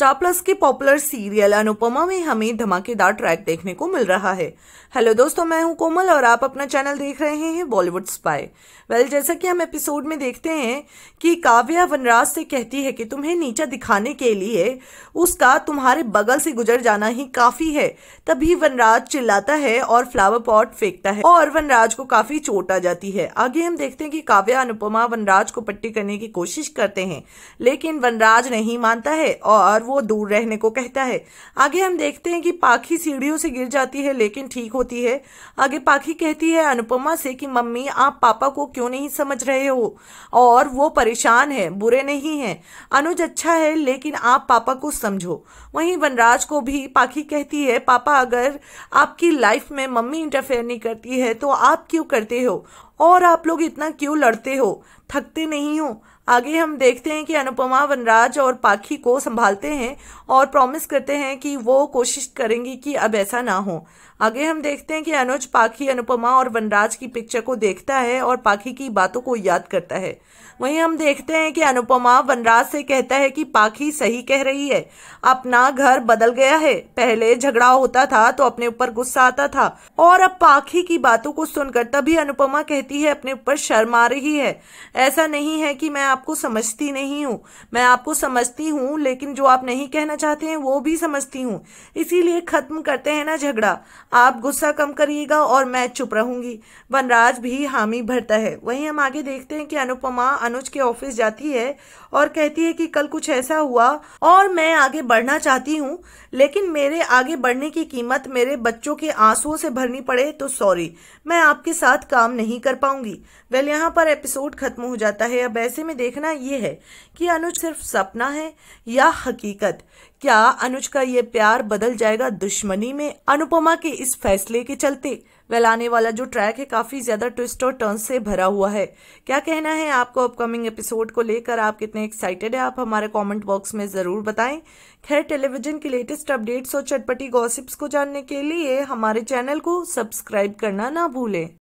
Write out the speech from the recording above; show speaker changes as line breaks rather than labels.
star Plus के popular serial Anupamaa में हमें धमाकेदार ट्रैक देखने को मिल रहा है हेलो दोस्तों मैं हूं कोमल और आप अपना चैनल देख रहे हैं बॉलीवुड स्पाई वेल जैसा कि हम एपिसोड में देखते हैं कि काव्या वनराज से कहती है कि तुम्हें नीचा दिखाने के लिए उसका तुम्हारे बगल से गुजर जाना ही काफी है तभी वनराज चिल्लाता है और फ्लावर पॉट फेंकता है और वनराज को काफी चोट आ जाती है आगे हम देखते हैं कि काव्या अनुपमा वनराज को पट्टी करने की कोशिश करते हैं लेकिन वनराज नहीं मानता है और वो दूर रहने को कहता है आगे हम देखते हैं कि पाखी सीढ़ियों से गिर जाती है लेकिन ठीक होती है आगे पाखी कहती है अनुपमा से कि मम्मी आप पापा को क्यों नहीं समझ रहे हो और वो परेशान है बुरे नहीं है अनुज अच्छा है लेकिन आप पापा को समझो वहीं वनराज को भी पाखी कहती है पापा अगर आपकी लाइफ में मम्मी इंटरफेयर नहीं करती है तो आप क्यों करते हो और आप लोग इतना क्यों लड़ते हो थकते नहीं हो आगे हम देखते हैं कि अनुपमा वनराज और पाखी को संभालते हैं और प्रॉमिस करते हैं कि वो कोशिश करेंगी कि अब ऐसा ना हो आगे हम देखते हैं कि अनुज पाखी अनुपमा और वनराज की पिक्चर को देखता है और पाखी की बातों को याद करता है वहीं हम देखते हैं कि अनुपमा वनराज से कहता है कि पाखी सही कह रही है अपना घर बदल गया है पहले झगड़ा होता था तो अपने ऊपर गुस्सा आता था और अब पाखी की बातों को सुनकर तभी अनुपमा कहती रहती है अपने ऊपर शर्म आ रही है ऐसा नहीं है कि मैं आपको समझती नहीं हूँ मैं आपको समझती हूँ लेकिन जो आप नहीं कहना चाहते हैं वो भी समझती हूँ इसीलिए खत्म करते हैं ना झगड़ा आप गुस्सा कम करिएगा और मैं चुप रहूंगी वनराज भी हामी भरता है वहीं हम आगे देखते हैं कि अनुपमा अनुज के ऑफिस जाती है और कहती है कि कल कुछ ऐसा हुआ और मैं आगे बढ़ना चाहती हूँ लेकिन मेरे आगे बढ़ने की कीमत मेरे बच्चों के आंसुओं से भरनी पड़े तो सॉरी मैं आपके साथ काम नहीं कर पाऊंगी वेल यहाँ पर एपिसोड ख़त्म हो जाता है अब ऐसे में देखना ये है कि अनुज सिर्फ सपना है या हकीकत क्या अनुज का ये प्यार बदल जाएगा दुश्मनी में अनुपमा के इस फैसले के चलते वेल आने वाला जो ट्रैक है काफ़ी ज़्यादा ट्विस्ट और टर्न से भरा हुआ है क्या कहना है आपको अपकमिंग एपिसोड को लेकर आप कितने एक्साइटेड है आप हमारे कमेंट बॉक्स में ज़रूर बताएं खैर टेलीविजन की लेटेस्ट अपडेट्स और चटपटी गॉसिप्स को जानने के लिए हमारे चैनल को सब्सक्राइब करना ना भूलें